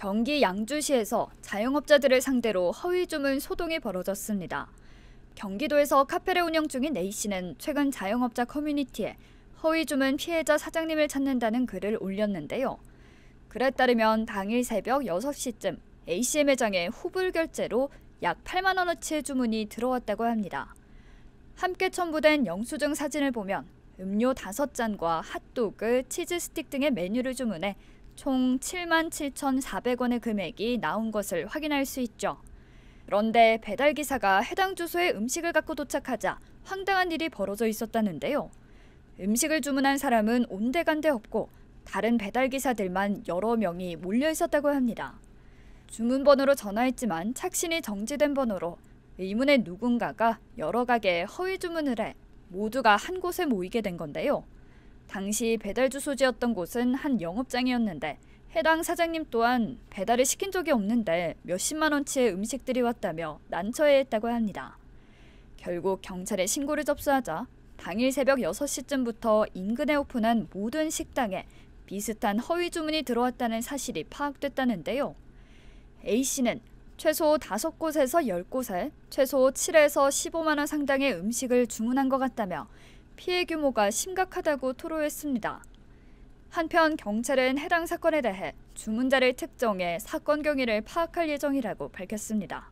경기 양주시에서 자영업자들을 상대로 허위 주문 소동이 벌어졌습니다. 경기도에서 카페를 운영 중인 A씨는 최근 자영업자 커뮤니티에 허위 주문 피해자 사장님을 찾는다는 글을 올렸는데요. 글에 따르면 당일 새벽 6시쯤 A씨 매장에 후불 결제로 약 8만 원어치의 주문이 들어왔다고 합니다. 함께 첨부된 영수증 사진을 보면 음료 5잔과 핫도그, 치즈 스틱 등의 메뉴를 주문해 총 77,400원의 금액이 나온 것을 확인할 수 있죠. 그런데 배달 기사가 해당 주소에 음식을 갖고 도착하자 황당한 일이 벌어져 있었다는데요. 음식을 주문한 사람은 온데간데 없고 다른 배달 기사들만 여러 명이 몰려 있었다고 합니다. 주문 번호로 전화했지만 착신이 정지된 번호로 의문의 누군가가 여러 가게 허위 주문을 해 모두가 한 곳에 모이게 된 건데요. 당시 배달 주소지였던 곳은 한 영업장이었는데 해당 사장님 또한 배달을 시킨 적이 없는데 몇십만 원치의 음식들이 왔다며 난처해했다고 합니다. 결국 경찰에 신고를 접수하자 당일 새벽 6시쯤부터 인근에 오픈한 모든 식당에 비슷한 허위 주문이 들어왔다는 사실이 파악됐다는데요. A씨는 최소 5곳에서 10곳에 최소 7에서 15만 원 상당의 음식을 주문한 것 같다며 피해 규모가 심각하다고 토로했습니다. 한편 경찰은 해당 사건에 대해 주문자를 특정해 사건 경위를 파악할 예정이라고 밝혔습니다.